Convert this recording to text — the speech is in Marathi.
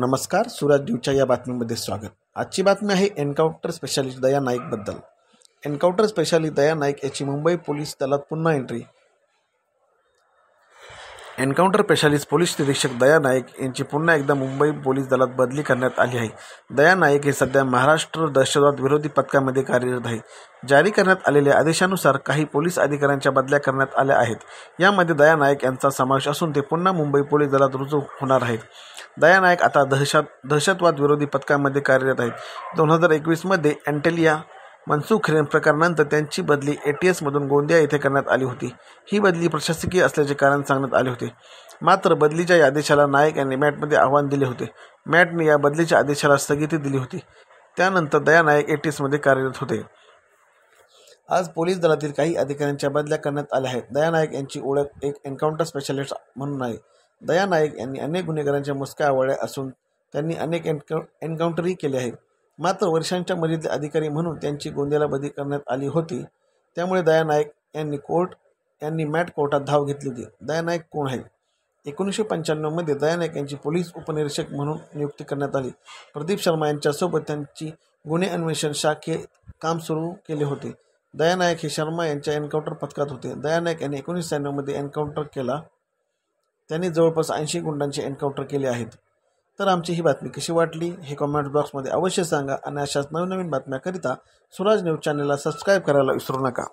नमस्कार सूरज न्यूजच्या या बातमीमध्ये स्वागत आजची बातमी आहे एन्काउंटर स्पेशालिस्ट दया नाईकबद्दल एन्काउंटर स्पेशालिस्ट दया नाईक याची मुंबई पोलीस दलात पुन्हा एंट्री एन्काउंटर स्पेशालिस्ट पोलीस निरीक्षक दया नाईक यांची पुन्हा एकदा मुंबई पोलीस दलात बदली करण्यात आली आहे दया नाईक हे सध्या महाराष्ट्र दहशतवाद विरोधी पथकामध्ये कार्यरत आहे जारी करण्यात आलेल्या आदेशानुसार काही पोलीस अधिकाऱ्यांच्या बदल्या करण्यात आल्या आहेत यामध्ये दया नाईक यांचा समावेश असून ते पुन्हा मुंबई पोलीस दलात रुजू होणार आहेत दया नायक आता दहशत दहशतवाद विरोधी पथकामध्ये कार्यरत आहेत दोन हजार एकवीसमध्ये अँटेलिया मनसुख हिरेन प्रकारानंतर त्यांची बदली ए टी एसमधून गोंदिया येथे करण्यात आली होती ही बदली प्रशासकीय असल्याचे कारण सांगण्यात आले होते मात्र बदलीच्या या आदेशाला नायक यांनी मॅटमध्ये आव्हान दिले होते मॅटने या बदलीच्या आदेशाला स्थगिती दिली होती त्यानंतर दया नायक ए टी एसमध्ये कार्यरत होते आज पोलीस दलातील काही अधिकाऱ्यांच्या बदल्या करण्यात आल्या आहेत दया नायक यांची ओळख एक एन्काउंटर स्पेशालिस्ट म्हणून आहे दया नाईक यांनी अनेक गुन्हेगारांच्या मुसक्या आवळ्या असून त्यांनी अनेक एन्का एन्काउंटरही केले आहेत मात्र वर्षांच्या मर्यादित अधिकारी म्हणून त्यांची गोंदियालाबदी करण्यात आली होती त्यामुळे दया नाईक यांनी कोर्ट यांनी मॅट कोर्टात धाव घेतली होती दया नाईक कोण आहे एकोणीसशे पंच्याण्णवमध्ये दया नाईक यांची पोलीस उपनिरीक्षक म्हणून नियुक्ती करण्यात आली प्रदीप शर्मा यांच्यासोबत त्यांची गुन्हे अन्वेषण शाखेत काम सुरू केले होते दया नायक हे शर्मा यांच्या एन्काउंटर पथकात होते दया नायक यांनी एकोणीसशे शहाण्णवमध्ये एन्काउंटर केला त्यांनी जवळपास ऐंशी गुंडांचे एन्काउंटर केले आहेत तर आमची ही बातमी कशी वाटली हे कॉमेंट बॉक्समध्ये अवश्य सांगा आणि अशाच नवनवीन बातम्याकरिता सुराज न्यूज चॅनलला सबस्क्राईब करायला विसरू नका